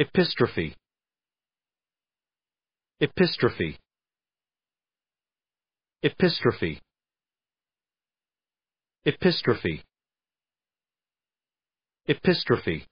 Epistrophe Epistrophe Epistrophe Epistrophe Epistrophe